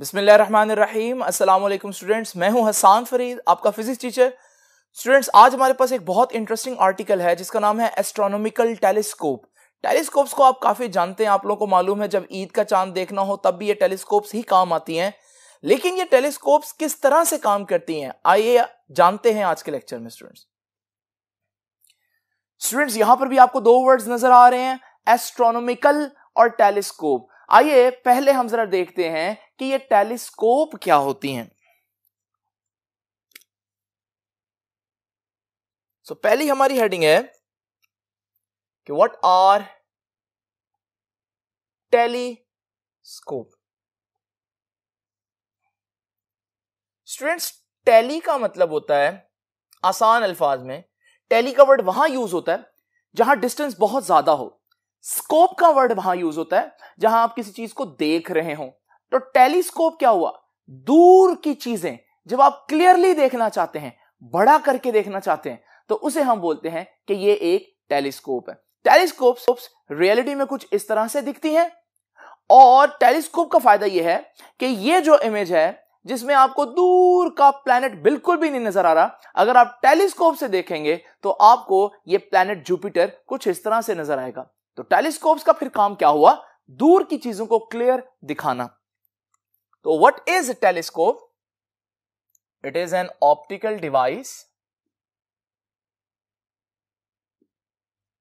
बिस्मिल्लाम अस्सलाम स्टूडेंट्स मैं हूं हसान फरीद आपका फिजिक्स टीचर स्टूडेंट्स आज हमारे पास एक बहुत इंटरेस्टिंग आर्टिकल है जिसका नाम है एस्ट्रोनॉमिकल टेलीस्कोप टेलीस्कोप्स को आप काफ़ी जानते हैं आप लोगों को मालूम है जब ईद का चांद देखना हो तब भी ये टेलीस्कोप्स ही काम आती हैं लेकिन ये टेलीस्कोप्स किस तरह से काम करती हैं आइए जानते हैं आज के लेक्चर में स्टूडेंट्स स्टूडेंट्स यहां पर भी आपको दो वर्ड्स नजर आ रहे हैं एस्ट्रोनॉमिकल और टेलीस्कोप आइए पहले हम जरा देखते हैं कि ये टेलीस्कोप क्या होती हैं सो so, पहली हमारी हेडिंग है कि what are telescope students tele का मतलब होता है आसान अल्फाज में टेली का वर्ड वहां यूज होता है जहां डिस्टेंस बहुत ज्यादा हो स्कोप का वर्ड वहां यूज होता है जहां आप किसी चीज को देख रहे हो तो टेलीस्कोप क्या हुआ दूर की चीजें जब आप क्लियरली देखना चाहते हैं बड़ा करके देखना चाहते हैं तो उसे हम बोलते हैं कि ये एक टेलीस्कोप है टेलीस्कोप रियलिटी में कुछ इस तरह से दिखती हैं और टेलीस्कोप का फायदा यह है कि ये जो इमेज है जिसमें आपको दूर का प्लैनेट बिल्कुल भी नहीं नजर आ रहा अगर आप टेलीस्कोप से देखेंगे तो आपको ये प्लैनेट जुपिटर कुछ इस तरह से नजर आएगा तो टेलीस्कोप का फिर काम क्या हुआ दूर की चीजों को क्लियर दिखाना तो what is telescope it is an optical device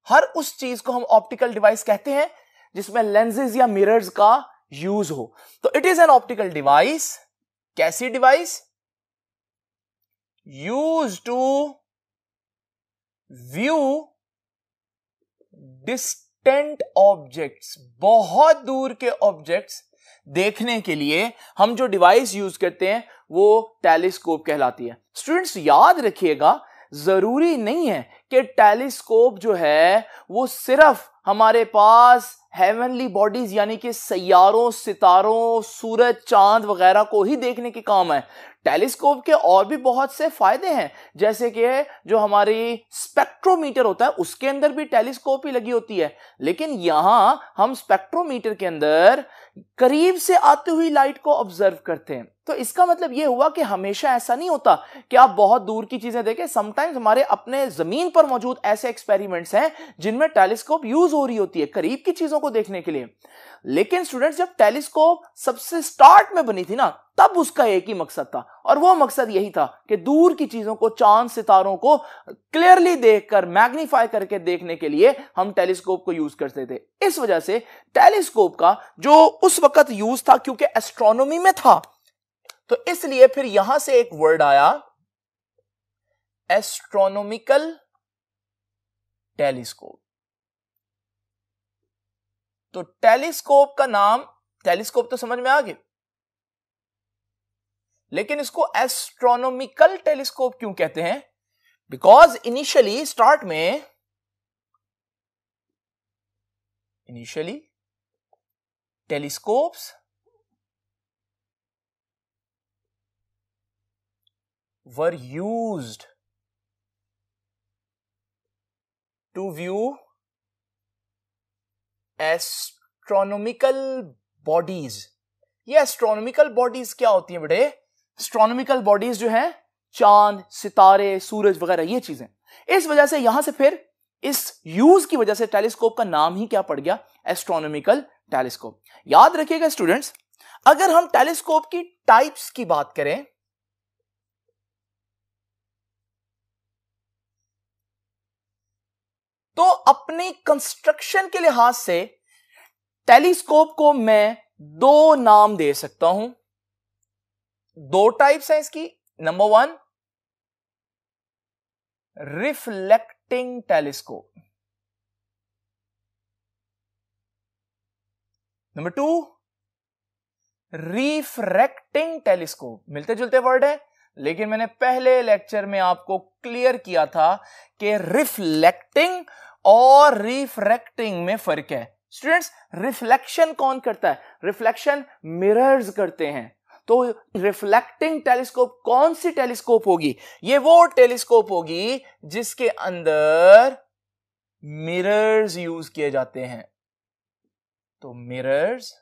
हर उस चीज को हम ऑप्टिकल डिवाइस कहते हैं जिसमें लेंसेज या मिरर्स का यूज हो तो it is an optical device कैसी device use to view distant objects बहुत दूर के ऑब्जेक्ट्स देखने के लिए हम जो डिवाइस यूज करते हैं वो टेलीस्कोप कहलाती है स्टूडेंट्स याद रखिएगा जरूरी नहीं है कि टेलीस्कोप जो है वो सिर्फ हमारे पास हेवनली बॉडीज यानी कि सैारों सितारों सूरज चांद वगैरह को ही देखने के काम है टेलीस्कोप के और भी बहुत से फायदे हैं जैसे कि जो हमारी स्पेक्ट्रोमीटर होता है उसके अंदर भी टेलीस्कोप ही लगी होती है लेकिन यहां हम स्पेक्ट्रोमीटर के अंदर करीब से आती हुई लाइट को ऑब्जर्व करते हैं तो इसका मतलब ये हुआ कि हमेशा ऐसा नहीं होता कि आप बहुत दूर की चीजें देखें समटाइम्स हमारे अपने जमीन पर मौजूद ऐसे एक्सपेरिमेंट्स हैं जिनमें टेलीस्कोप यूज हो रही होती है करीब की चीजों को देखने के लिए लेकिन स्टूडेंट्स जब टेलीस्कोप सबसे स्टार्ट में बनी थी ना तब उसका एक ही मकसद था और वो मकसद यही था कि दूर की चीजों को चांद सितारों को क्लियरली देखकर मैग्नीफाई करके देखने के लिए हम टेलीस्कोप को यूज करते थे इस वजह से टेलीस्कोप का जो उस वक्त यूज था क्योंकि एस्ट्रोनॉमी में था तो इसलिए फिर यहां से एक वर्ड आया एस्ट्रोनॉमिकल टेलीस्कोप तो टेलीस्कोप का नाम टेलीस्कोप तो समझ में आ गया लेकिन इसको एस्ट्रोनॉमिकल टेलीस्कोप क्यों कहते हैं बिकॉज इनिशियली स्टार्ट में initially telescopes were used to view astronomical bodies ये एस्ट्रोनोमिकल बॉडीज क्या होती हैं बड़े एस्ट्रोनोमिकल बॉडीज जो हैं चांद सितारे सूरज वगैरह ये चीजें इस वजह से यहां से फिर इस यूज की वजह से टेलीस्कोप का नाम ही क्या पड़ गया एस्ट्रोनोमिकल टेलीस्कोप याद रखिएगा स्टूडेंट्स अगर हम टेलीस्कोप की टाइप्स की बात करें तो अपने कंस्ट्रक्शन के लिहाज से टेलीस्कोप को मैं दो नाम दे सकता हूं दो टाइप्स हैं इसकी number one reflecting telescope number two refracting telescope मिलते जुलते वर्ड है लेकिन मैंने पहले लेक्चर में आपको क्लियर किया था कि रिफ्लेक्टिंग और रिफ्रैक्टिंग में फर्क है स्टूडेंट्स रिफ्लेक्शन कौन करता है रिफ्लेक्शन मिरर्स करते हैं तो रिफ्लेक्टिंग टेलीस्कोप कौन सी टेलीस्कोप होगी ये वो टेलीस्कोप होगी जिसके अंदर मिरर्स यूज किए जाते हैं तो मिरर्स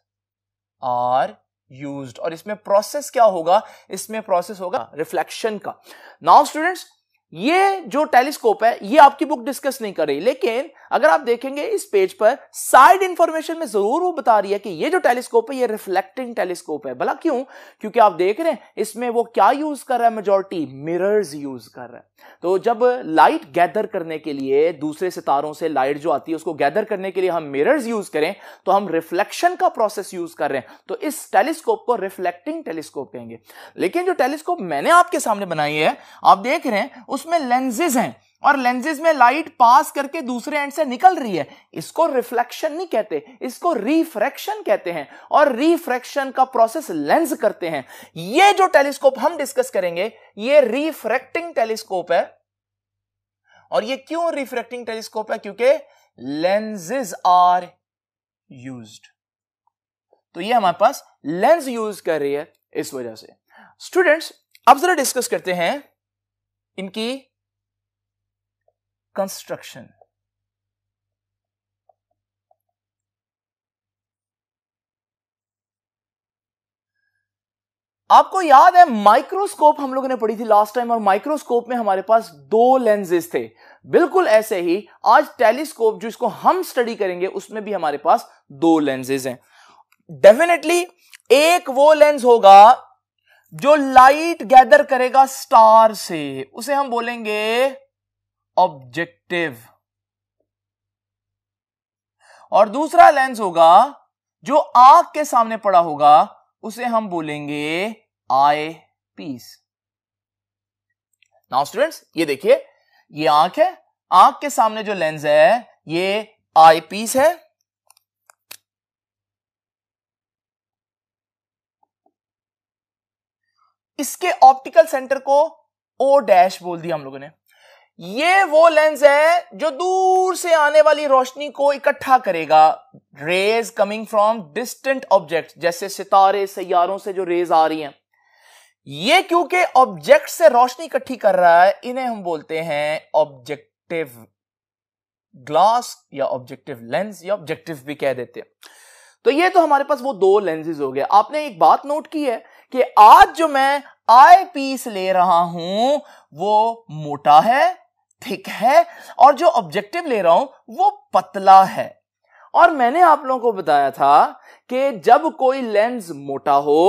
आर यूज्ड और इसमें प्रोसेस क्या होगा इसमें प्रोसेस होगा रिफ्लेक्शन का नाउ स्टूडेंट्स ये जो टेलीस्कोप है ये आपकी बुक डिस्कस नहीं कर रही लेकिन अगर आप देखेंगे इस पेज पर साइड इंफॉर्मेशन में जरूर वो बता रही है कि ये जो टेलीस्कोप है ये रिफ्लेक्टिंग टेलीस्कोप है भला क्यों क्योंकि आप देख रहे हैं इसमें वो क्या यूज कर रहा है मेजोरिटी मिरर्स यूज कर रहा है तो जब लाइट गैदर करने के लिए दूसरे सितारों से लाइट जो आती है उसको गैदर करने के लिए हम मिरर्स यूज करें तो हम रिफ्लेक्शन का प्रोसेस यूज कर रहे हैं तो इस टेलीस्कोप को रिफ्लेक्टिंग टेलीस्कोप कहेंगे लेकिन जो टेलीस्कोप मैंने आपके सामने बनाई है आप देख रहे हैं उसमें लेंजेज हैं और लेंजेस में लाइट पास करके दूसरे एंड से निकल रही है इसको रिफ्लेक्शन नहीं कहते इसको रिफ्रैक्शन कहते हैं और रिफ्रैक्शन का प्रोसेस लेंस करते हैं ये जो टेलीस्कोप हम डिस्कस करेंगे ये रिफ्रैक्टिंग टेलीस्कोप है और ये क्यों रिफ्रैक्टिंग टेलीस्कोप है क्योंकि लेंजेज आर यूज तो ये हमारे पास लेंस यूज कर रही है इस वजह से स्टूडेंट्स अब जरा डिस्कस करते हैं इनकी construction. आपको याद है माइक्रोस्कोप हम लोगों ने पढ़ी थी लास्ट टाइम और माइक्रोस्कोप में हमारे पास दो लेंजेस थे बिल्कुल ऐसे ही आज टेलीस्कोप जो इसको हम स्टडी करेंगे उसमें भी हमारे पास दो लेंसेज हैं डेफिनेटली एक वो लेंस होगा जो लाइट गैदर करेगा स्टार से उसे हम बोलेंगे ऑब्जेक्टिव और दूसरा लेंस होगा जो आंख के सामने पड़ा होगा उसे हम बोलेंगे आई पीस नाउ स्टूडेंट्स ये देखिए ये आंख है आंख के सामने जो लेंस है ये आई पीस है इसके ऑप्टिकल सेंटर को ओ डैश बोल दिया हम लोगों ने ये वो लेंस है जो दूर से आने वाली रोशनी को इकट्ठा करेगा rays coming from distant object जैसे सितारे सैारों से जो रेज आ रही हैं ये क्योंकि ऑब्जेक्ट से रोशनी इकट्ठी कर रहा है इन्हें हम बोलते हैं ऑब्जेक्टिव ग्लास या ऑब्जेक्टिव लेंस या ऑब्जेक्टिव भी कह देते हैं तो ये तो हमारे पास वो दो लेंसेज हो गए आपने एक बात नोट की है कि आज जो मैं आई पीस ले रहा हूं वो मोटा है थिक है और जो ऑब्जेक्टिव ले रहा हूं वो पतला है और मैंने आप लोगों को बताया था कि जब कोई लेंस मोटा हो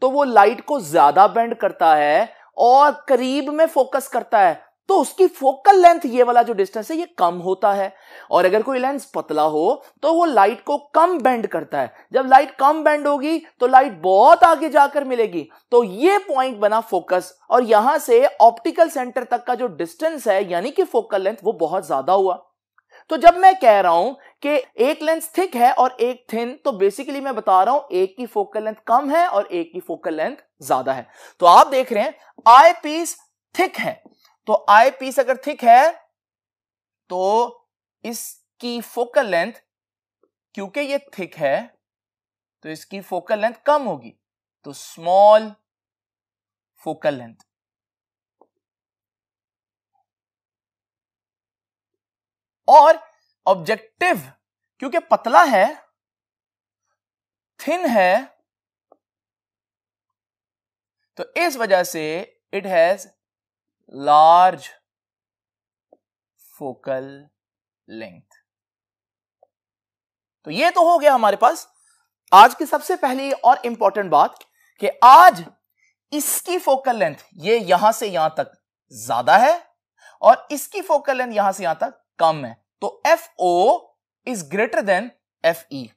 तो वो लाइट को ज्यादा बेंड करता है और करीब में फोकस करता है तो उसकी फोकल लेंथ ये वाला जो डिस्टेंस है ये कम होता है और अगर कोई लेंस पतला हो तो वो लाइट को कम बेंड करता है जब लाइट कम बेंड होगी तो लाइट बहुत आगे जाकर मिलेगी तो ये पॉइंट बना फोकस और यहां से ऑप्टिकल सेंटर तक का जो डिस्टेंस है यानी कि फोकल लेंथ वो बहुत ज्यादा हुआ तो जब मैं कह रहा हूं कि एक लेंस थिक है और एक थिन तो बेसिकली मैं बता रहा हूं एक की फोकल लेंथ कम है और एक की फोकल लेंथ ज्यादा है तो आप देख रहे हैं आई पीस थिक है तो आई पीस अगर थिक है तो इसकी फोकल लेंथ क्योंकि ये थिक है तो इसकी फोकल लेंथ कम होगी तो स्मॉल फोकल लेंथ और ऑब्जेक्टिव क्योंकि पतला है थिन है तो इस वजह से it has large focal length तो ये तो हो गया हमारे पास आज की सबसे पहली और इंपॉर्टेंट बात कि आज इसकी फोकल लेंथ ये यहां से यहां तक ज्यादा है और इसकी फोकल लेंथ यहां से यहां तक कम है तो f o is greater than f ई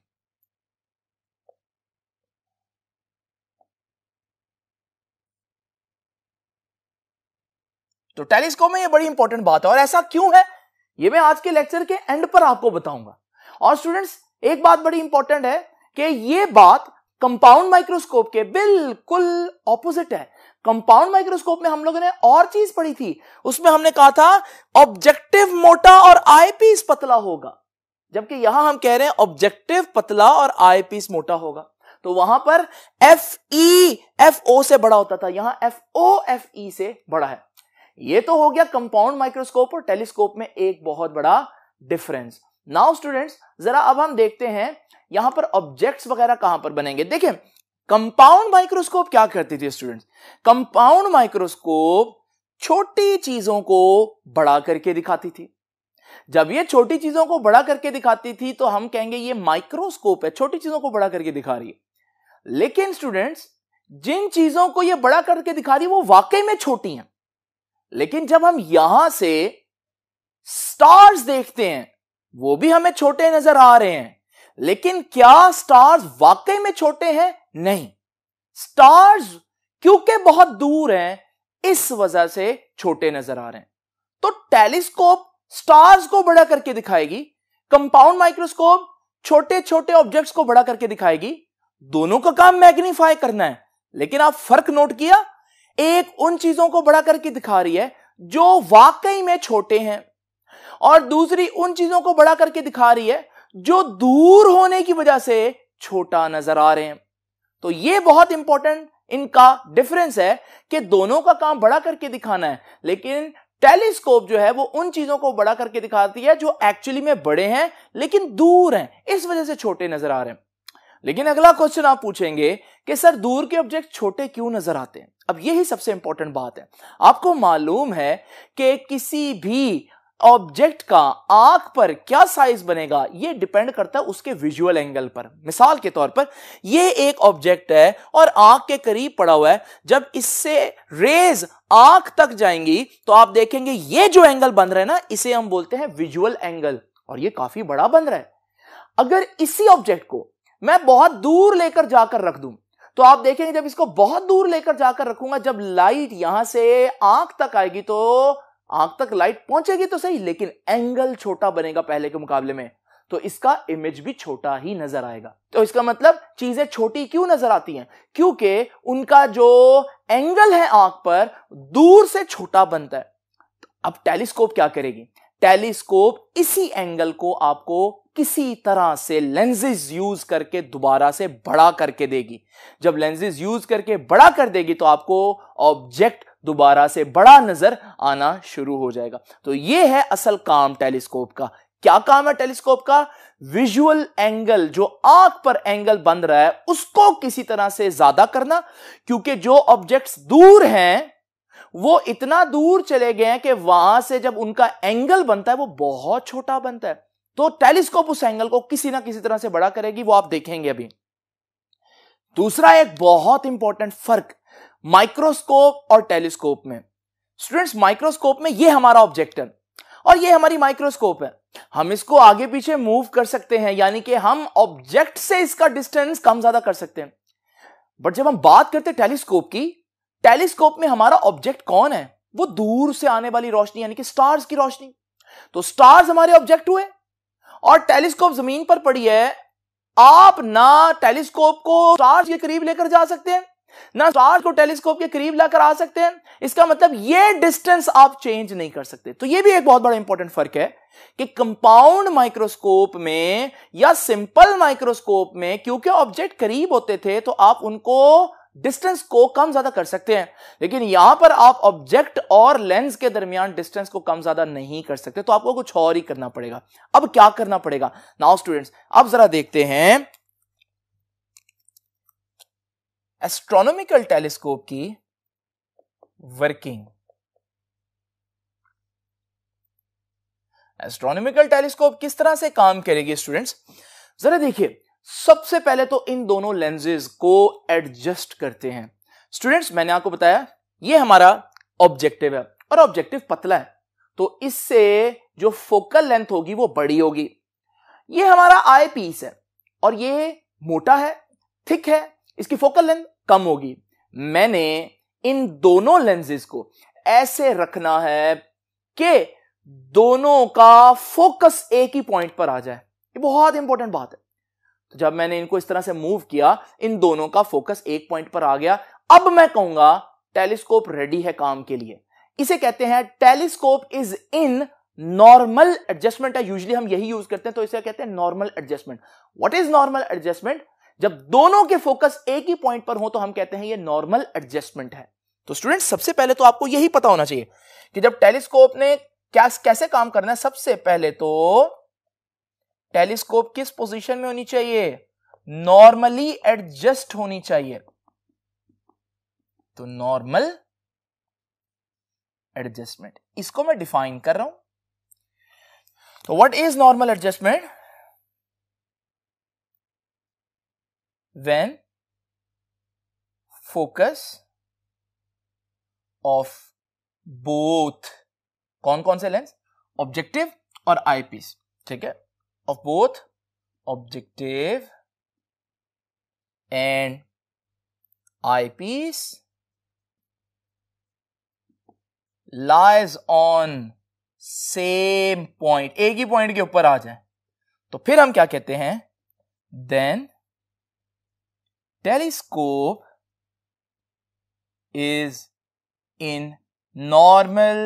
तो टेलीस्कोप में ये बड़ी इंपॉर्टेंट बात है और ऐसा क्यों है ये मैं आज के लेक्चर के एंड पर आपको बताऊंगा और स्टूडेंट्स एक बात बड़ी इंपॉर्टेंट है कि ये बात कंपाउंड माइक्रोस्कोप के बिल्कुल ऑपोजिट है कंपाउंड माइक्रोस्कोप में हम लोगों ने और चीज पढ़ी थी उसमें हमने कहा था ऑब्जेक्टिव मोटा और आईपीस पतला होगा जबकि यहां हम कह रहे हैं ऑब्जेक्टिव पतला और आईपीस मोटा होगा तो वहां पर एफ ई एफ ओ से बड़ा होता था यहां एफ ओ एफ ई से बड़ा है ये तो हो गया कंपाउंड माइक्रोस्कोप और टेलीस्कोप में एक बहुत बड़ा डिफरेंस नाउ स्टूडेंट्स जरा अब हम देखते हैं यहां पर ऑब्जेक्ट्स वगैरह कहां पर बनेंगे देखिए कंपाउंड माइक्रोस्कोप क्या करती थी स्टूडेंट्स कंपाउंड माइक्रोस्कोप छोटी चीजों को बड़ा करके दिखाती थी जब ये छोटी चीजों को बड़ा करके दिखाती थी तो हम कहेंगे ये माइक्रोस्कोप है छोटी चीजों को बड़ा करके दिखा रही है लेकिन स्टूडेंट्स जिन चीजों को ये बड़ा करके दिखा रही है वो वाकई में छोटी हैं लेकिन जब हम यहां से स्टार्स देखते हैं वो भी हमें छोटे नजर आ रहे हैं लेकिन क्या स्टार्स वाकई में छोटे हैं नहीं स्टार्स क्योंकि बहुत दूर हैं इस वजह से छोटे नजर आ रहे हैं तो टेलीस्कोप स्टार्स को बड़ा करके दिखाएगी कंपाउंड माइक्रोस्कोप छोटे छोटे ऑब्जेक्ट्स को बड़ा करके दिखाएगी दोनों का काम मैग्नीफाई करना है लेकिन आप फर्क नोट किया एक उन चीजों को बड़ा करके दिखा रही है जो वाकई में छोटे हैं और दूसरी उन चीजों को बड़ा करके दिखा रही है जो दूर होने की वजह से छोटा नजर आ रहे हैं तो यह बहुत इंपॉर्टेंट इनका डिफरेंस है कि दोनों का काम बड़ा करके दिखाना है लेकिन टेलीस्कोप जो है वो उन चीजों को बड़ा करके दिखाती है जो एक्चुअली में बड़े हैं लेकिन दूर हैं इस वजह से छोटे नजर आ रहे हैं लेकिन अगला क्वेश्चन आप पूछेंगे कि सर दूर के ऑब्जेक्ट छोटे क्यों नजर आते हैं अब यही सबसे इंपॉर्टेंट बात है आपको मालूम है कि किसी भी ऑब्जेक्ट का आंख पर क्या साइज बनेगा यह डिपेंड करता है उसके विजुअल एंगल पर मिसाल के तौर पर यह एक ऑब्जेक्ट है और आंख के करीब पड़ा हुआ है जब इससे रेज आंख तक जाएंगी तो आप देखेंगे ये जो एंगल बन रहा है ना इसे हम बोलते हैं विजुअल एंगल और ये काफी बड़ा बन रहा है अगर इसी ऑब्जेक्ट को मैं बहुत दूर लेकर जाकर रख दूं तो आप देखेंगे जब इसको बहुत दूर लेकर जाकर रखूंगा जब लाइट यहां से आंख तक आएगी तो आंख तक लाइट पहुंचेगी तो सही लेकिन एंगल छोटा बनेगा पहले के मुकाबले में तो इसका इमेज भी छोटा ही नजर आएगा तो इसका मतलब चीजें छोटी क्यों नजर आती हैं क्योंकि उनका जो एंगल है आंख पर दूर से छोटा बनता है तो अब टेलीस्कोप क्या करेगी टेलीस्कोप इसी एंगल को आपको किसी तरह से लेंजेज यूज करके दोबारा से बड़ा करके देगी जब लेंजेज यूज करके बड़ा कर देगी तो आपको ऑब्जेक्ट दोबारा से बड़ा नजर आना शुरू हो जाएगा तो ये है असल काम टेलीस्कोप का क्या काम है टेलीस्कोप का विजुअल एंगल जो आंख पर एंगल बन रहा है उसको किसी तरह से ज्यादा करना क्योंकि जो ऑब्जेक्ट्स दूर हैं वो इतना दूर चले गए हैं कि वहां से जब उनका एंगल बनता है वो बहुत छोटा बनता है तो टेलीस्कोप उस एंगल को किसी ना किसी तरह से बड़ा करेगी वो आप देखेंगे अभी दूसरा एक बहुत इंपॉर्टेंट फर्क माइक्रोस्कोप और टेलीस्कोप में स्टूडेंट्स माइक्रोस्कोप में ये हमारा ऑब्जेक्ट है और ये हमारी माइक्रोस्कोप है हम इसको आगे पीछे मूव कर सकते हैं यानी कि हम ऑब्जेक्ट से इसका डिस्टेंस कम ज्यादा कर सकते हैं बट जब हम बात करते हैं टेलीस्कोप की टेलीस्कोप में हमारा ऑब्जेक्ट कौन है वो दूर से आने वाली रोशनी यानी कि स्टार्स की रोशनी तो स्टार्स हमारे ऑब्जेक्ट हुए और टेलीस्कोप जमीन पर पड़ी है आप ना टेलीस्कोप को स्टार्स के करीब लेकर जा सकते हैं ना स्टार्स को टेलीस्कोप के करीब लाकर आ सकते हैं इसका मतलब ये डिस्टेंस आप चेंज नहीं कर सकते तो ये भी एक बहुत बड़ा इंपॉर्टेंट फर्क है कि कंपाउंड माइक्रोस्कोप में या सिंपल माइक्रोस्कोप में क्योंकि ऑब्जेक्ट करीब होते थे तो आप उनको डिस्टेंस को कम ज्यादा कर सकते हैं लेकिन यहां पर आप ऑब्जेक्ट और लेंस के दरमियान डिस्टेंस को कम ज्यादा नहीं कर सकते तो आपको कुछ और ही करना पड़ेगा अब क्या करना पड़ेगा नाउ स्टूडेंट्स अब जरा देखते हैं एस्ट्रोनॉमिकल टेलीस्कोप की वर्किंग एस्ट्रोनॉमिकल टेलीस्कोप किस तरह से काम करेगी स्टूडेंट्स जरा देखिए सबसे पहले तो इन दोनों लेंजेज को एडजस्ट करते हैं स्टूडेंट्स मैंने आपको बताया ये हमारा ऑब्जेक्टिव है और ऑब्जेक्टिव पतला है तो इससे जो फोकल लेंथ होगी वो बड़ी होगी ये हमारा आई पीस है और ये मोटा है थिक है इसकी फोकल लेंथ कम होगी मैंने इन दोनों लेंजेस को ऐसे रखना है कि दोनों का फोकस एक ही पॉइंट पर आ जाए ये बहुत इंपॉर्टेंट बात है तो जब मैंने इनको इस तरह से मूव किया इन दोनों का फोकस एक पॉइंट पर आ गया अब मैं कहूंगा टेलीस्कोप रेडी है काम के लिए इसे कहते हैं telescope is in normal adjustment है यूजली हम यही यूज करते हैं तो इसे कहते हैं normal adjustment what is normal adjustment जब दोनों के फोकस एक ही पॉइंट पर हो तो हम कहते हैं ये नॉर्मल एडजस्टमेंट है तो स्टूडेंट सबसे पहले तो आपको यही पता होना चाहिए कि जब टेलीस्कोप ने क्या कैसे काम करना है सबसे पहले तो टेलीस्कोप किस पोजीशन में होनी चाहिए नॉर्मली एडजस्ट होनी चाहिए तो नॉर्मल एडजस्टमेंट इसको मैं डिफाइन कर रहा हूं तो what is normal adjustment when focus of both कौन कौन से लेंस ऑब्जेक्टिव और आईपीस ठीक है of both objective and eyepiece lies on same point एक ही point के ऊपर आ जाए तो फिर हम क्या कहते हैं then telescope is in normal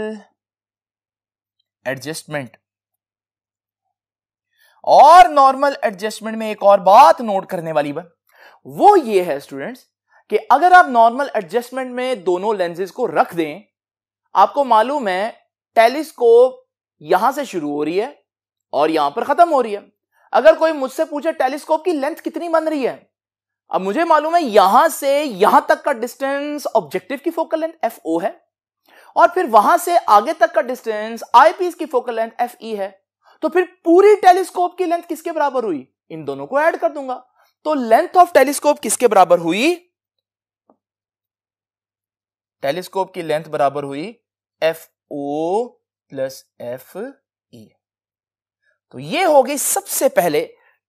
adjustment और नॉर्मल एडजस्टमेंट में एक और बात नोट करने वाली बात वो ये है स्टूडेंट्स कि अगर आप नॉर्मल एडजस्टमेंट में दोनों लेंसेज को रख दें आपको मालूम है टेलीस्कोप यहां से शुरू हो रही है और यहां पर खत्म हो रही है अगर कोई मुझसे पूछे टेलीस्कोप की लेंथ कितनी बन रही है अब मुझे मालूम है यहां से यहां तक का डिस्टेंस ऑब्जेक्टिव की फोकल लेंथ एफ ओ है और फिर वहां से आगे तक का डिस्टेंस आईपीस की फोकल लेंथ एफ ई है तो फिर पूरी टेलीस्कोप की लेंथ किसके बराबर हुई इन दोनों को ऐड कर दूंगा तो लेंथ ऑफ टेलीस्कोप किसके बराबर हुई टेलीस्कोप की लेंथ बराबर हुई एफ ओ प्लस एफ ई तो ये हो गई सबसे पहले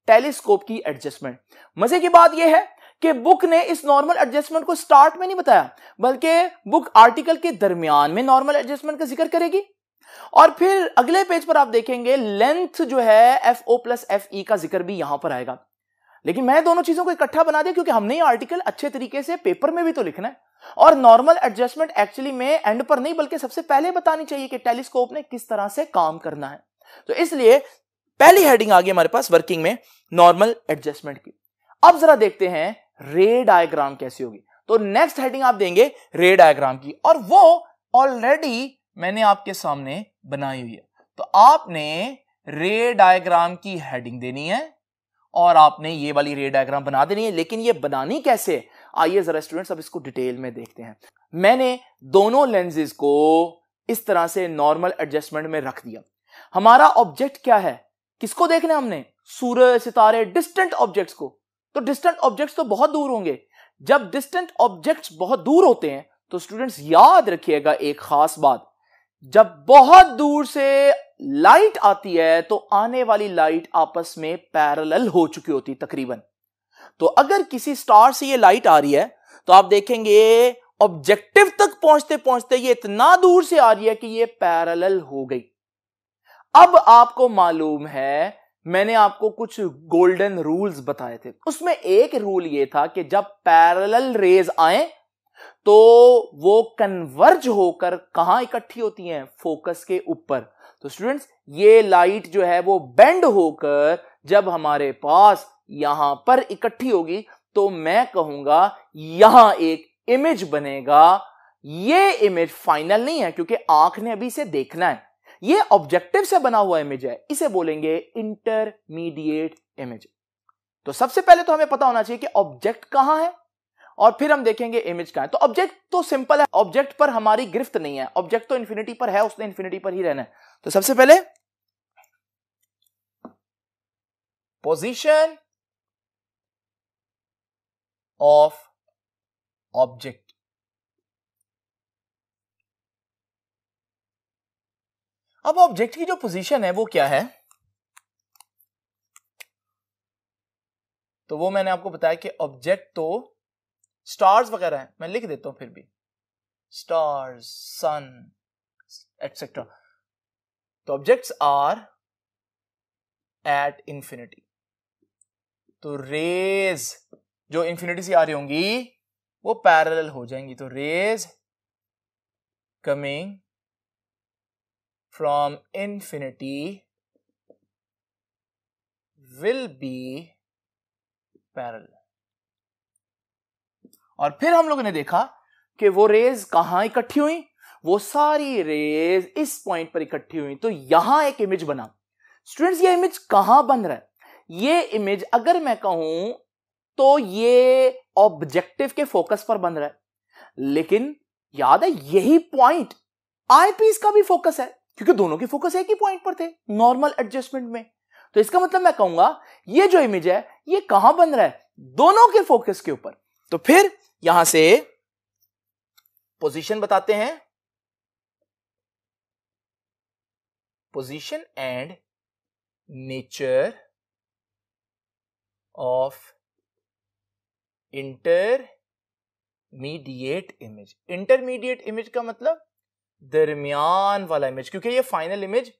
टेलीस्कोप की एडजस्टमेंट मजे की बात यह है कि बुक ने इस नॉर्मल एडजस्टमेंट को स्टार्ट में नहीं बताया बल्कि बुक आर्टिकल के दरमियान में नॉर्मल एडजस्टमेंट का जिक्र करेगी और फिर अगले पेज पर आप देखेंगे लेंथ जो है F O plus F E का जिक्र भी यहां पर आएगा लेकिन मैं दोनों चीजों को इकट्ठा बना दिया क्योंकि हमने ये आर्टिकल अच्छे तरीके से पेपर में भी तो लिखना है और नॉर्मल एडजस्टमेंट एक्चुअली में एंड पर नहीं बल्कि सबसे पहले बतानी चाहिए कि टेलीस्कोप ने किस तरह से काम करना है तो इसलिए पहली हेडिंग आ गई हमारे पास वर्किंग में नॉर्मल एडजस्टमेंट की अब जरा देखते हैं रे डायग्राम कैसी होगी तो नेक्स्ट हेडिंग आप देंगे रे डायग्राम की और वो ऑलरेडी मैंने आपके सामने बनाई हुई है तो आपने रे डायग्राम की हेडिंग देनी है और आपने ये वाली रे डायग्राम बना देनी है लेकिन ये बनानी कैसे आइए जरा स्टूडेंट्स अब इसको डिटेल में देखते हैं मैंने दोनों लेंजेस को इस तरह से नॉर्मल एडजस्टमेंट में रख दिया हमारा ऑब्जेक्ट क्या है किसको देखना हमने सूरज सितारे डिस्टेंट ऑब्जेक्ट्स को तो डिस्टेंट ऑब्जेक्ट्स तो बहुत दूर होंगे जब डिस्टेंट ऑब्जेक्ट्स बहुत दूर होते हैं तो स्टूडेंट्स याद रखिएगा एक खास बात जब बहुत दूर से लाइट आती है तो आने वाली लाइट आपस में पैरेलल हो चुकी होती तकरीबन तो अगर किसी स्टार से ये लाइट आ रही है तो आप देखेंगे ऑब्जेक्टिव तक पहुंचते पहुंचते ये इतना दूर से आ रही है कि ये पैरेलल हो गई अब आपको मालूम है मैंने आपको कुछ गोल्डन रूल्स बताए थे उसमें एक रूल ये था कि जब पैरेलल रेज आए तो वो कन्वर्ज होकर कहां इकट्ठी होती हैं फोकस के ऊपर तो स्टूडेंट्स ये लाइट जो है वो बेंड होकर जब हमारे पास यहां पर इकट्ठी होगी तो मैं कहूंगा यहां एक इमेज बनेगा ये इमेज फाइनल नहीं है क्योंकि आंख ने अभी इसे देखना है ये ऑब्जेक्टिव से बना हुआ इमेज है इसे बोलेंगे इंटरमीडिएट इमेज तो सबसे पहले तो हमें पता होना चाहिए कि ऑब्जेक्ट कहां है और फिर हम देखेंगे इमेज का है तो ऑब्जेक्ट तो सिंपल है ऑब्जेक्ट पर हमारी गिरफ्त नहीं है ऑब्जेक्ट तो इन्फिनिटी पर है उसने इन्फिनिटी पर ही रहना है तो सबसे पहले पोजीशन ऑफ ऑब्जेक्ट अब ऑब्जेक्ट की जो पोजीशन है वो क्या है तो वो मैंने आपको बताया कि ऑब्जेक्ट तो स्टार्स वगैरह हैं मैं लिख देता हूँ फिर भी स्टार्स सन एक्सेट्रा तो ऑब्जेक्ट्स आर एट इंफिनिटी तो रेज जो इंफिनिटी से आ रही होंगी वो पैरेलल हो जाएंगी तो rays coming from infinity will be parallel और फिर हम लोगों ने देखा कि वो रेज कहां इकट्ठी हुई वो सारी रेज इस पॉइंट पर इकट्ठी हुई तो यहां एक इमेज बना स्टूडेंट्स ये इमेज कहां बन रहा है ये इमेज अगर मैं कहूं तो ये ऑब्जेक्टिव के फोकस पर बन रहा है लेकिन याद है यही पॉइंट आईपीस का भी फोकस है क्योंकि दोनों के फोकस एक ही पॉइंट पर थे नॉर्मल एडजस्टमेंट में तो इसका मतलब मैं कहूंगा ये जो इमेज है ये कहां बन रहा है दोनों के फोकस के ऊपर तो फिर यहां से पोजीशन बताते हैं position and nature of intermediate image intermediate image का मतलब दरमियान वाला इमेज क्योंकि ये फाइनल इमेज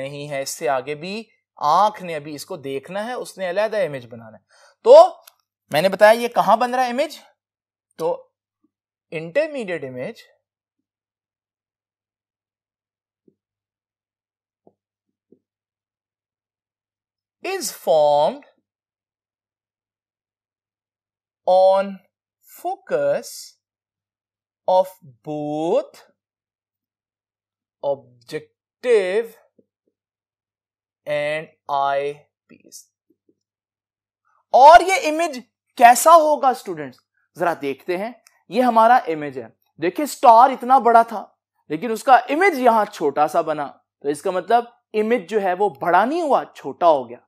नहीं है इससे आगे भी आंख ने अभी इसको देखना है उसने अलहदा इमेज बनाना है तो मैंने बताया ये कहां बन रहा है इमेज तो intermediate image is form on focus of both objective and eyepiece और ये इमेज कैसा होगा स्टूडेंट्स जरा देखते हैं ये हमारा इमेज है देखिए स्टार इतना बड़ा था लेकिन उसका इमेज यहां छोटा सा बना तो इसका मतलब इमेज जो है वो बड़ा नहीं हुआ छोटा हो गया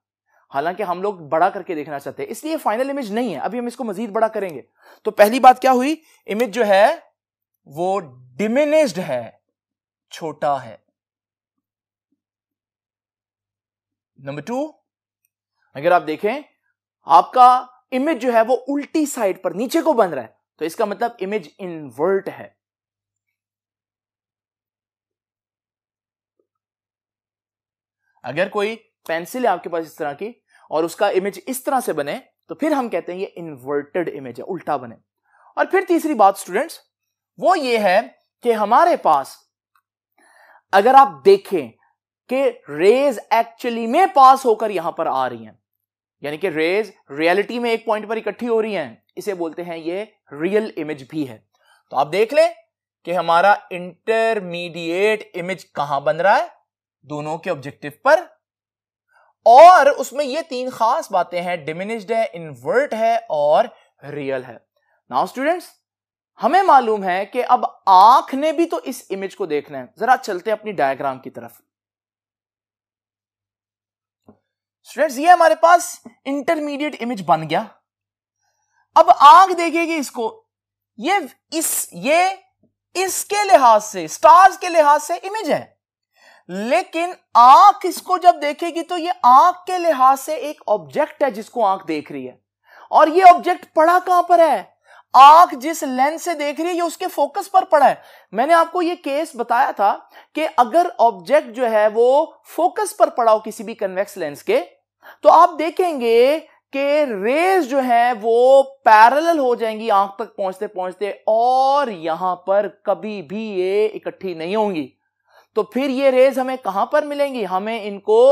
हालांकि हम लोग बड़ा करके देखना चाहते हैं इसलिए फाइनल इमेज नहीं है अभी हम इसको मजीद बड़ा करेंगे तो पहली बात क्या हुई इमेज जो है वो डिमिनिस्ड है छोटा है नंबर टू अगर आप देखें आपका इमेज जो है वो उल्टी साइड पर नीचे को बन रहा है तो इसका मतलब इमेज इन्वर्ट है अगर कोई पेंसिल है आपके पास इस तरह की और उसका इमेज इस तरह से बने तो फिर हम कहते हैं ये इन्वर्टेड इमेज है उल्टा बने और फिर तीसरी बात स्टूडेंट्स वो ये है कि हमारे पास अगर आप देखें कि रेज एक्चुअली में पास होकर यहां पर आ रही हैं यानी कि रेज रियलिटी में एक पॉइंट पर इकट्ठी हो रही हैं इसे बोलते हैं ये रियल इमेज भी है तो आप देख लें कि हमारा इंटरमीडिएट इमेज कहां बन रहा है दोनों के ऑब्जेक्टिव पर और उसमें ये तीन खास बातें हैं डिमिनिश्ड है इन्वर्ट है और रियल है नाउ स्टूडेंट्स हमें मालूम है कि अब आंख ने भी तो इस इमेज को देखना है जरा चलते अपनी डायग्राम की तरफ स्टूडेंट्स ये हमारे पास इंटरमीडिएट इमेज बन गया अब आग देखेगी इसको ये इस ये इसके लिहाज से स्टार्स के लिहाज से इमेज है लेकिन आंख इसको जब देखेगी तो ये आंख के लिहाज से एक ऑब्जेक्ट है जिसको आंख देख रही है और ये ऑब्जेक्ट पड़ा कहां पर है आंख जिस लेंस से देख रही है ये उसके फोकस पर पड़ा है मैंने आपको ये केस बताया था कि अगर ऑब्जेक्ट जो है वो फोकस पर पड़ा हो किसी भी कन्वेक्स लेंस के तो आप देखेंगे कि रेज जो है वो पैरेलल हो जाएंगी आंख तक पहुंचते पहुंचते और यहां पर कभी भी ये इकट्ठी नहीं होंगी तो फिर ये रेज हमें कहां पर मिलेंगी हमें इनको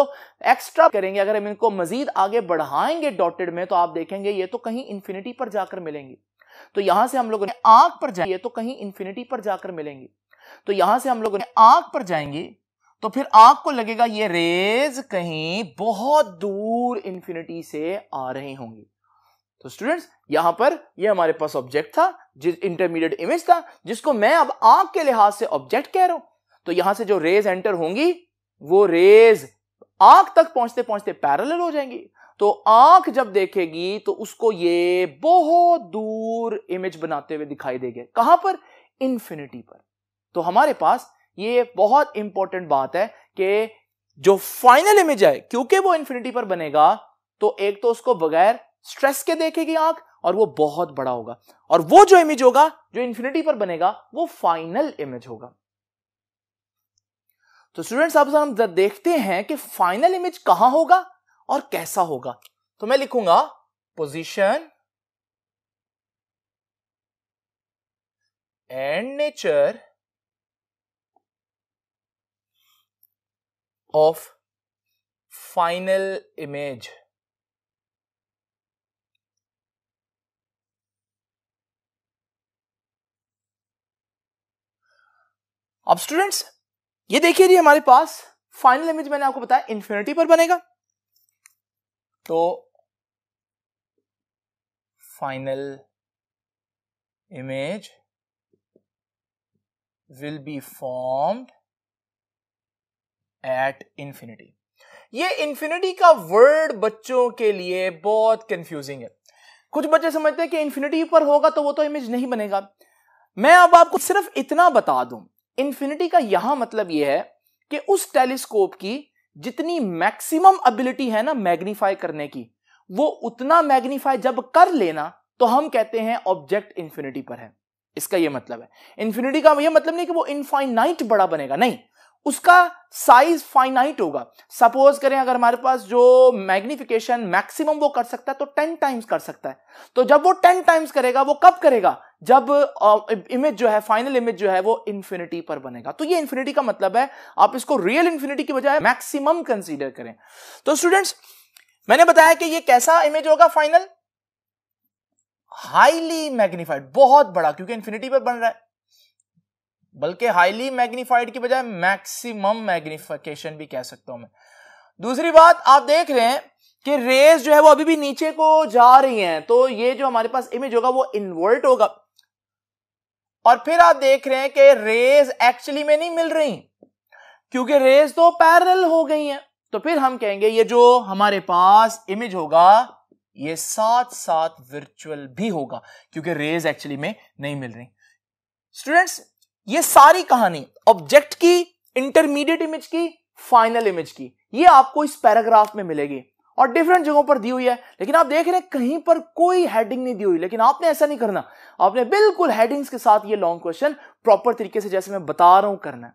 एक्स्ट्रा करेंगे अगर हम इनको मजीद आगे बढ़ाएंगे डॉटेड में तो आप देखेंगे ये तो कहीं इंफिनिटी पर जाकर मिलेंगी तो यहां से हम लोगों ने आग पर जाइए तो कहीं इंफिनिटी पर जाकर मिलेंगे तो यहां से हम लोगों ने आग पर जाएंगे तो फिर आग को लगेगा ये रेज कहीं बहुत दूर इंफिनिटी से आ रहे होंगे तो स्टूडेंट्स यहां पर ये यह हमारे पास ऑब्जेक्ट था जिस इंटरमीडिएट इमेज था जिसको मैं अब आग के लिहाज से ऑब्जेक्ट कह रहा हूं तो यहां से जो रेज एंटर होंगी वो रेज आग तक पहुंचते पहुंचते पैरेलल हो जाएंगी तो आंख जब देखेगी तो उसको ये बहुत दूर इमेज बनाते हुए दिखाई देगी कहां पर इंफिनिटी पर तो हमारे पास ये बहुत इंपॉर्टेंट बात है कि जो फाइनल इमेज है क्योंकि वो इंफिनिटी पर बनेगा तो एक तो उसको बगैर स्ट्रेस के देखेगी आंख और वो बहुत बड़ा होगा और वो जो इमेज होगा जो इंफिनिटी पर बनेगा वो फाइनल इमेज होगा तो स्टूडेंट्स अब हम देखते हैं कि फाइनल इमेज कहां होगा और कैसा होगा तो मैं लिखूंगा position and nature of final image अब स्टूडेंट्स ये देखिए जी हमारे पास फाइनल इमेज मैंने आपको बताया इंफिनिटी पर बनेगा तो final image will be formed at infinity ये इंफिनिटी का वर्ड बच्चों के लिए बहुत कंफ्यूजिंग है कुछ बच्चे समझते हैं कि इंफिनिटी पर होगा तो वो तो इमेज नहीं बनेगा मैं अब आपको सिर्फ इतना बता दूं इंफिनिटी का यहां मतलब ये है कि उस टेलीस्कोप की जितनी मैक्सिमम एबिलिटी है ना मैग्नीफाई करने की वो उतना मैग्नीफाई जब कर लेना तो हम कहते हैं ऑब्जेक्ट इंफिनिटी पर है इसका ये मतलब है इंफिनिटी का ये मतलब नहीं कि वो इनफाइनाइट बड़ा बनेगा नहीं उसका साइज फाइनाइट होगा सपोज करें अगर हमारे पास जो मैग्निफिकेशन मैक्सिमम वो कर सकता है तो टेन टाइम्स कर सकता है तो जब वो टेन टाइम्स करेगा वो कब करेगा जब इमेज जो है फाइनल इमेज जो है वो इन्फिनिटी पर बनेगा तो ये इन्फिनिटी का मतलब है आप इसको रियल इन्फिनिटी की बजाय मैक्सिमम कंसीडर करें तो स्टूडेंट्स मैंने बताया कि ये कैसा इमेज होगा फाइनल हाईली मैग्निफाइड बहुत बड़ा क्योंकि इन्फिनिटी पर बन रहा है बल्कि हाईली मैग्नीफाइड की बजाय मैक्सिमम मैग्निफिकेशन भी कह सकता हूं मैं दूसरी बात आप देख रहे हैं कि रेस जो है वो अभी भी नीचे को जा रही हैं तो ये जो हमारे पास इमेज होगा वो इन्वर्ट होगा और फिर आप देख रहे हैं कि रेस एक्चुअली में नहीं मिल रही क्योंकि रेस तो पैरल हो गई हैं तो फिर हम कहेंगे ये जो हमारे पास इमेज होगा ये साथ साथ वर्चुअल भी होगा क्योंकि रेज एक्चुअली में नहीं मिल रही स्टूडेंट्स ये सारी कहानी ऑब्जेक्ट की इंटरमीडिएट इमेज की फाइनल इमेज की ये आपको इस पैराग्राफ में मिलेगी और डिफरेंट जगहों पर दी हुई है लेकिन आप देख रहे हैं कहीं पर कोई हेडिंग नहीं दी हुई लेकिन आपने ऐसा नहीं करना आपने बिल्कुल हेडिंग्स के साथ ये लॉन्ग क्वेश्चन प्रॉपर तरीके से जैसे मैं बता रहा हूं करना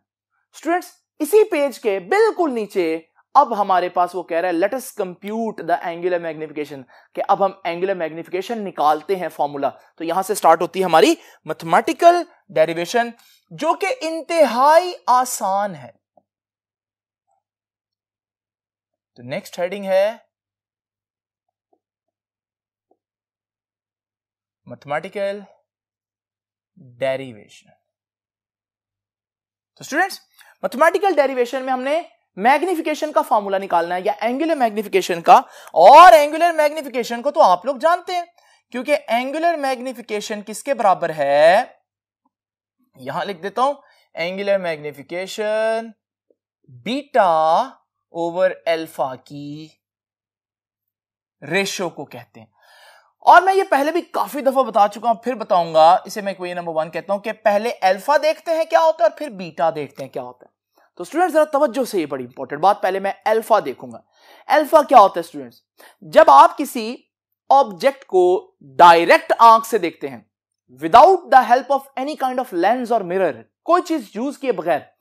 स्टूडेंट्स इसी पेज के बिल्कुल नीचे अब हमारे पास वो कह रहा है let's compute the angular magnification कि अब हम एंगुलर मैग्निफिकेशन निकालते हैं फॉर्मूला तो यहां से स्टार्ट होती है हमारी मैथमेटिकल डेरिवेशन जो कि इंतहाई आसान है तो नेक्स्ट हेडिंग है मैथमेटिकल डेरिवेशन तो स्टूडेंट्स मैथमेटिकल डेरिवेशन में हमने मैग्निफिकेशन का फॉर्मूला निकालना है या एंगुलर मैग्निफिकेशन का और एंगुलर मैग्निफिकेशन को तो आप लोग जानते हैं क्योंकि एंगुलर मैग्निफिकेशन किसके बराबर है यहां लिख देता हूं angular magnification beta over alpha की रेशो को कहते हैं और मैं ये पहले भी काफी दफा बता चुका हूं फिर बताऊंगा इसे मैं क्वेश्चन नंबर वन कहता हूं कि पहले अल्फा देखते हैं क्या होता है और फिर बीटा देखते हैं क्या होता है तो स्टूडेंट्स जरा तवज्जो से ये बड़ी इंपॉर्टेंट बात पहले मैं अल्फा देखूंगा अल्फा क्या होता है स्टूडेंट्स जब आप किसी ऑब्जेक्ट को डायरेक्ट आंख से देखते हैं without the help of any kind of lens और मिरर कोई चीज यूज किए बगैर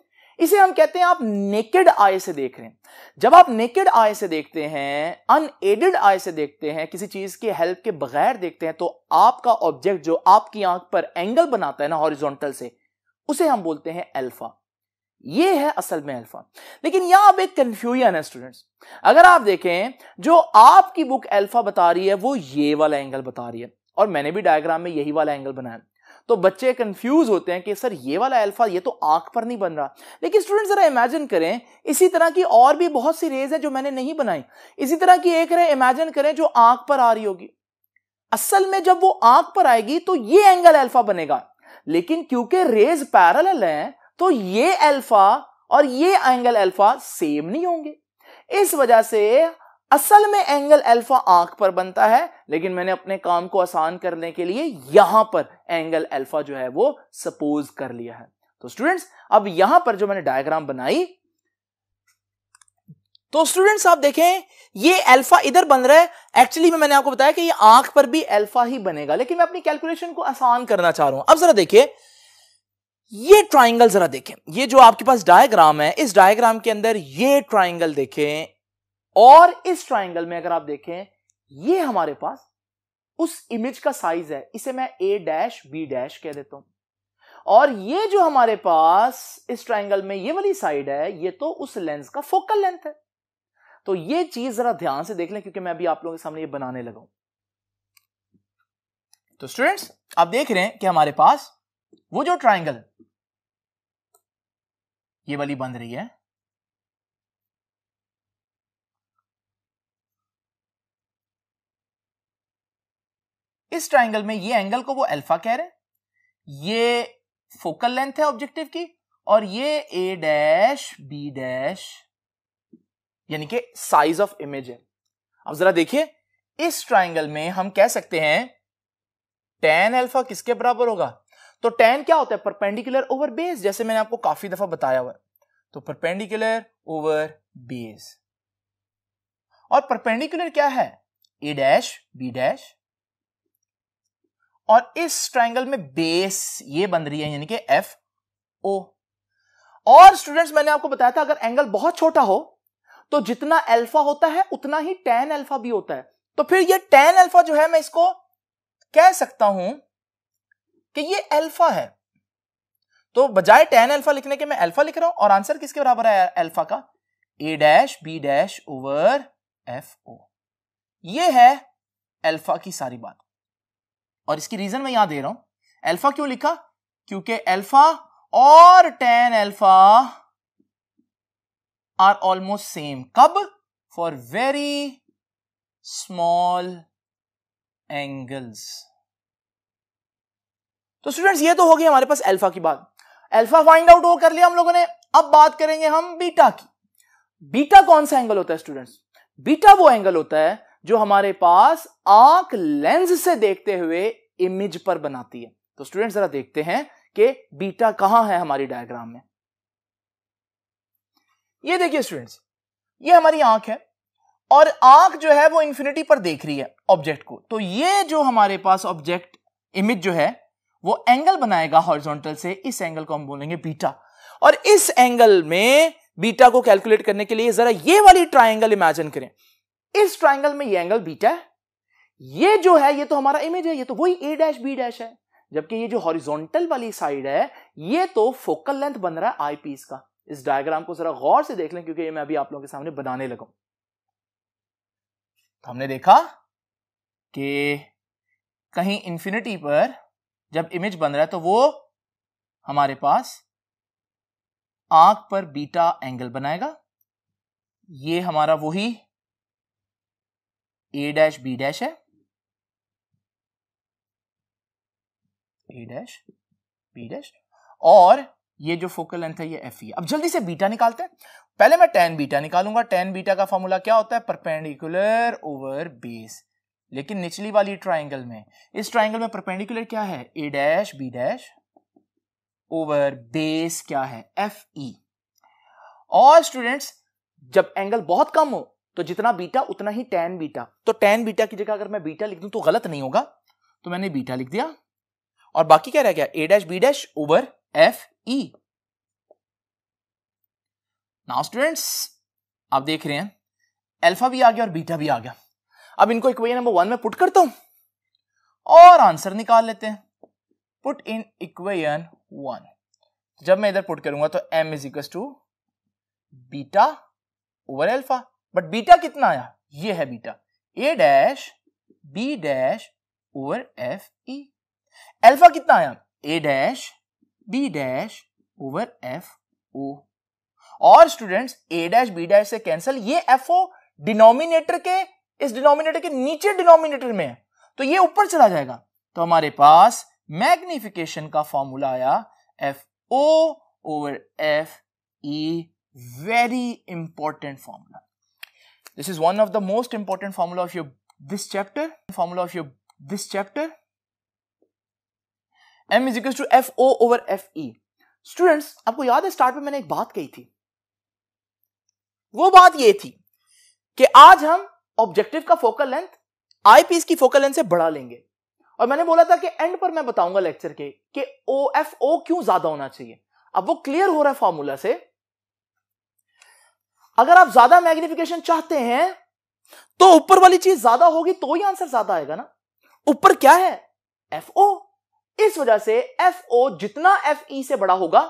इसे हम कहते हैं आप नेकेड आय से देख रहे हैं जब आप नेकेड आय से देखते हैं अनएडेड आय से देखते हैं किसी चीज के हेल्प के बगैर देखते हैं तो आपका ऑब्जेक्ट जो आपकी आंख पर एंगल बनाता है ना हॉरिजॉन्टल से उसे हम बोलते हैं अल्फा ये है असल में अल्फा लेकिन यहां अब एक कंफ्यूजन है स्टूडेंट्स अगर आप देखें जो आपकी बुक अल्फा बता रही है वो ये वाला एंगल बता रही है और मैंने भी डायग्राम में यही वाला एंगल बनाया तो बच्चे कंफ्यूज होते हैं कि सर ये वाला अल्फा ये तो आंख पर नहीं बन रहा लेकिन स्टूडेंट जरा इमेजिन करें इसी तरह की और भी बहुत सी रेज है जो मैंने नहीं बनाई इसी तरह की एक रे इमेजिन करें जो आंख पर आ रही होगी असल में जब वो आंख पर आएगी तो ये एंगल अल्फा बनेगा लेकिन क्योंकि रेज पैरल है तो ये अल्फा और ये एंगल अल्फा सेम नहीं होंगे इस वजह से असल में एंगल अल्फा आंख पर बनता है लेकिन मैंने अपने काम को आसान करने के लिए यहां पर एंगल अल्फा जो है वो सपोज कर लिया है तो स्टूडेंट्स अब यहां पर जो मैंने डायग्राम बनाई तो स्टूडेंट्स आप देखें ये अल्फा इधर बन रहा है एक्चुअली में मैंने आपको बताया कि ये आंख पर भी अल्फा ही बनेगा लेकिन मैं अपनी कैलकुलेशन को आसान करना चाह रहा हूं अब जरा देखिए ये ट्राइंगल जरा देखें ये जो आपके पास डायग्राम है इस डायग्राम के अंदर ये ट्राइंगल देखें और इस ट्राइंगल में अगर आप देखें ये हमारे पास उस इमेज का साइज है इसे मैं ए डैश बी डैश कह देता हूं और ये जो हमारे पास इस ट्राइंगल में ये वाली साइड है ये तो उस लेंस का फोकल लेंथ है तो ये चीज जरा ध्यान से देख लें क्योंकि मैं अभी आप लोगों के सामने ये बनाने लगा हूं तो स्टूडेंट्स आप देख रहे हैं कि हमारे पास वो जो ट्राइंगल ये वाली बन रही है इस ट्राइंगल में ये एंगल को वो अल्फा कह रहे हैं ये फोकल लेंथ है ऑब्जेक्टिव की और ये ए डैश बी डैश यानी कि साइज ऑफ इमेज है अब जरा देखिए इस ट्राइंगल में हम कह सकते हैं टेन अल्फा किसके बराबर होगा तो टेन क्या होता है परपेंडिकुलर ओवर बेस जैसे मैंने आपको काफी दफा बताया हुआ तो परपेंडिकुलर ओवर बेस और परपेंडिकुलर क्या है ए डैश बी डैश और इस ट्राइंगल में बेस ये बन रही है यानी कि एफ ओ और स्टूडेंट्स मैंने आपको बताया था अगर एंगल बहुत छोटा हो तो जितना अल्फा होता है उतना ही टेन अल्फा भी होता है तो फिर ये टेन अल्फा जो है मैं इसको कह सकता हूं कि ये अल्फा है तो बजाय टेन अल्फा लिखने के मैं अल्फा लिख रहा हूं और आंसर किसके बराबर है अल्फा का A dash B dash over F O ये है अल्फा की सारी बात और इसकी रीजन मैं यहां दे रहा हूं अल्फा क्यों लिखा क्योंकि अल्फा और tan alpha are almost same कब फॉर वेरी स्मॉल एंगल्स तो स्टूडेंट्स ये तो हो गई हमारे पास अल्फा की बात अल्फा फाइंड आउट वो कर लिया हम लोगों ने अब बात करेंगे हम बीटा की बीटा कौन सा एंगल होता है स्टूडेंट्स बीटा वो एंगल होता है जो हमारे पास आंख लेंस से देखते हुए इमेज पर बनाती है तो स्टूडेंट जरा देखते हैं कि बीटा कहां है हमारी डायग्राम में ये देखिए स्टूडेंट्स ये हमारी आंख है और आंख जो है वो इंफिनिटी पर देख रही है ऑब्जेक्ट को तो ये जो हमारे पास ऑब्जेक्ट इमेज जो है वो एंगल बनाएगा हॉरिजॉन्टल से इस एंगल को हम बोलेंगे बीटा और इस एंगल में बीटा को कैलकुलेट करने के लिए जरा ये वाली ट्राइंगल इमेजिन करें इस ट्राइंगल में ये एंगल बीटा है ये जो है ये तो हमारा इमेज है ये तो वही ए डैश बी डैश है जबकि ये जो हॉरिजॉन्टल वाली साइड है ये तो फोकल लेंथ बन रहा है आई पीस का इस डायग्राम को जरा गौर से देख लें क्योंकि ये मैं अभी आप लोगों के सामने बनाने लगा तो हमने देखा कि कहीं इंफिनिटी पर जब इमेज बन रहा है तो वो हमारे पास आंख पर बीटा एंगल बनाएगा ये हमारा वही ए डैश बी डैश है ए डैश बी डैश और ये जो फोकल लेंथ है ये एफ ई अब जल्दी से बीटा निकालते हैं पहले मैं टेन बीटा निकालूंगा टेन बीटा का फॉर्मूला क्या होता है परपेंडिकुलर ओवर बेस लेकिन निचली वाली ट्राइंगल में इस ट्राइंगल में परपेंडिकुलर क्या है A dash B dash over base क्या है एफ ई और स्टूडेंट्स जब एंगल बहुत कम हो तो जितना बीटा उतना ही टेन बीटा तो टेन बीटा की जगह अगर मैं बीटा लिख दूं तो गलत नहीं होगा तो मैंने बीटा लिख दिया और बाकी क्या रह गया A dash B dash over F E now students आप देख रहे हैं अल्फा भी आ गया और बीटा भी आ गया अब इनको इक्वेशन नंबर वन में पुट करता हूं और आंसर निकाल लेते हैं पुट इन इक्वेशन वन जब मैं इधर पुट करूंगा तो M is equal to beta over alpha but beta कितना आया ये है beta A dash B dash over F E alpha कितना आया A dash B dash over F O और students A dash B dash से कैंसिल ये F O denominator के इस डिनोमिनेटर के नीचे डिनोमिनेटर में है तो ये ऊपर चला जाएगा तो हमारे पास मैग्निफिकेशन का फॉर्मूला आया F O over F E very important formula This is one of the most important formula of your this chapter. Formula of your this chapter. M is equals to F O over F E. Students आपको याद है start में मैंने एक बात कही थी वो बात ये थी कि आज हम ऑब्जेक्टिव का focal length eyepiece ki focal length se bada lenge और मैंने बोला था कि एंड पर मैं बताऊंगा लेक्चर के कि ओ एफ ओ क्यों ज्यादा होना चाहिए अब वो क्लियर हो रहा है फॉर्मूला से अगर आप ज्यादा मैग्निफिकेशन चाहते हैं तो ऊपर वाली चीज ज्यादा होगी तो ही आंसर ज्यादा आएगा ना ऊपर क्या है एफ ओ इस वजह से एफ ओ जितना एफ ई e से बड़ा होगा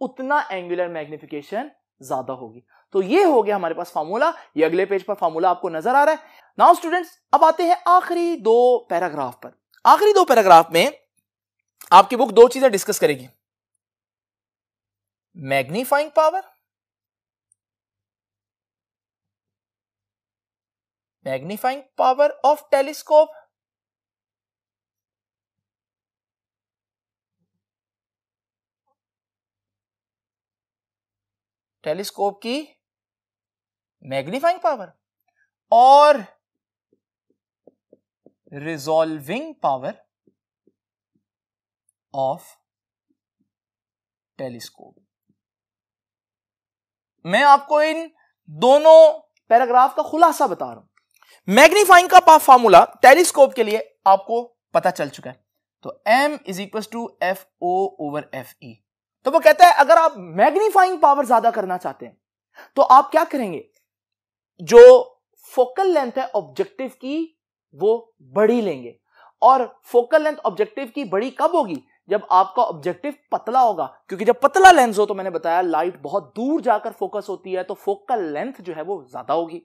उतना एंगुलर मैग्निफिकेशन ज्यादा होगी तो ये हो गया हमारे पास फार्मूला ये अगले पेज पर फार्मूला आपको नजर आ रहा है नाउ स्टूडेंट्स अब आते हैं आखिरी दो पैराग्राफ पर आखिरी दो पैराग्राफ में आपकी बुक दो चीजें डिस्कस करेगी magnifying power magnifying power of telescope telescope की मैग्नीफाइंग पावर और रिजॉल्विंग पावर ऑफ टेलीस्कोप मैं आपको इन दोनों पैराग्राफ का खुलासा बता रहा हूं मैग्नीफाइंग का फॉर्मूला टेलीस्कोप के लिए आपको पता चल चुका है तो M is equal to F O over F ई तो वो कहता है अगर आप मैग्नीफाइंग पावर ज्यादा करना चाहते हैं तो आप क्या करेंगे जो फोकल लेंथ है ऑब्जेक्टिव की वो बड़ी लेंगे और फोकल लेंथ ऑब्जेक्टिव की बड़ी कब होगी जब आपका ऑब्जेक्टिव पतला होगा क्योंकि जब पतला लेंस हो तो मैंने बताया लाइट बहुत दूर जाकर फोकस होती है तो फोकल लेंथ जो है वो ज्यादा होगी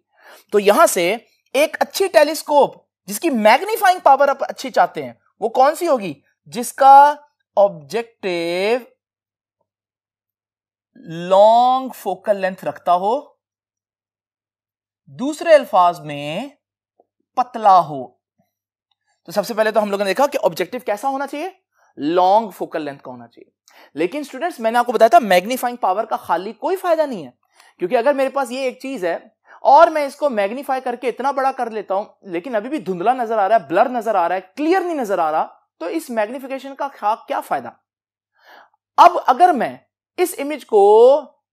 तो यहां से एक अच्छी टेलीस्कोप जिसकी मैग्नीफाइंग पावर आप अच्छी चाहते हैं वो कौन सी होगी जिसका ऑब्जेक्टिव लॉन्ग फोकल लेंथ रखता हो दूसरे अल्फाज में पतला हो तो सबसे पहले तो हम लोगों ने देखा कि ऑब्जेक्टिव कैसा होना चाहिए लॉन्ग फोकल लेंथ का होना चाहिए लेकिन स्टूडेंट्स मैंने आपको बताया था मैग्नीफाइंग पावर का खाली कोई फायदा नहीं है क्योंकि अगर मेरे पास ये एक चीज है और मैं इसको मैग्नीफाई करके इतना बड़ा कर लेता हूं लेकिन अभी भी धुंधला नजर आ रहा है ब्लर नजर आ रहा है क्लियर नहीं नजर आ रहा तो इस मैग्निफिकेशन का क्या फायदा अब अगर मैं इस इमेज को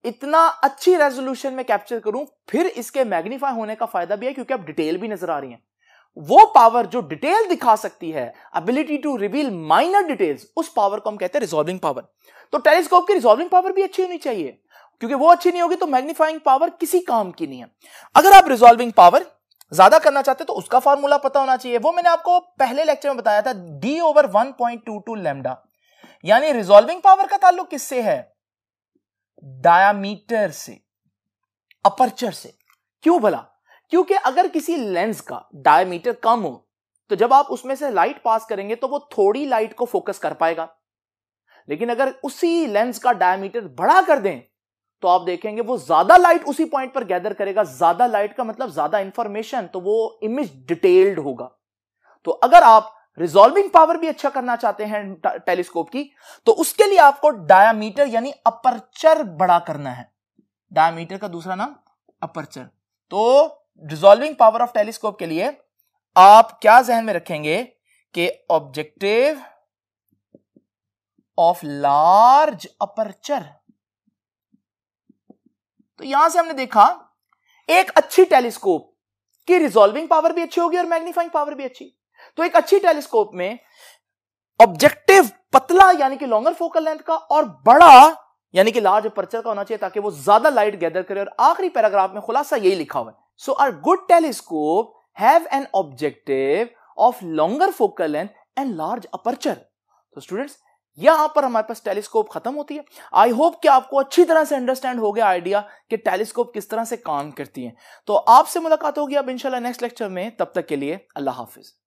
इतना अच्छी रेजोल्यूशन में कैप्चर करूं फिर इसके मैग्नीफाई होने का फायदा भी है क्योंकि अब डिटेल भी नजर आ रही है वो पावर जो डिटेल दिखा सकती है ability to reveal minor details उस पावर को हम कहते हैं रिजॉल्विंग पावर तो टेलीस्कोप की रिजॉल्विंग पावर भी अच्छी होनी चाहिए क्योंकि वो अच्छी नहीं होगी तो मैग्नीफाइंग पावर किसी काम की नहीं है अगर आप रिजॉल्विंग पावर ज्यादा करना चाहते तो उसका फॉर्मूला पता होना चाहिए वो मैंने आपको पहले लेक्चर में बताया था D over one point two two lambda यानी रिजॉल्विंग पावर का ताल्लुक किससे है डायामीटर से अपर्चर से क्यों भला क्योंकि अगर किसी लेंस का डायमीटर कम हो तो जब आप उसमें से लाइट पास करेंगे तो वो थोड़ी लाइट को फोकस कर पाएगा लेकिन अगर उसी लेंस का डायमीटर बड़ा कर दें तो आप देखेंगे वो ज्यादा लाइट उसी पॉइंट पर गैदर करेगा ज्यादा लाइट का मतलब ज्यादा इंफॉर्मेशन तो वो इमेज डिटेल्ड होगा तो अगर आप रिजॉल्विंग पावर भी अच्छा करना चाहते हैं टेलीस्कोप की तो उसके लिए आपको डायामीटर यानी अपर्चर बड़ा करना है डायामीटर का दूसरा नाम अपर्चर तो रिजॉल्विंग पावर ऑफ टेलीस्कोप के लिए आप क्या जहन में रखेंगे कि ऑब्जेक्टिव ऑफ लार्ज अपर्चर तो यहां से हमने देखा एक अच्छी टेलीस्कोप की रिजॉल्विंग पावर भी अच्छी होगी और मैग्नीफाइंग पावर भी अच्छी तो एक अच्छी टेलीस्कोप में ऑब्जेक्टिव पतला यानी कि लॉन्गर फोकल लेंथ का और बड़ा यानी कि लार्ज अपर्चर का होना चाहिए ताकि वो ज्यादा लाइट गैदर करे और आखिरी पैराग्राफ में खुलासा यही लिखा हुआ है so are good telescope have an objective of longer focal length and large aperture तो स्टूडेंट्स यहां पर हमारे पास टेलीस्कोप खत्म होती है आई होप कि आपको अच्छी तरह से अंडरस्टैंड हो गया आइडिया कि टेलीस्कोप किस तरह से काम करती है तो आपसे मुलाकात होगी अब इंशाल्लाह नेक्स्ट लेक्चर में तब तक के लिए अल्लाह हाफिज़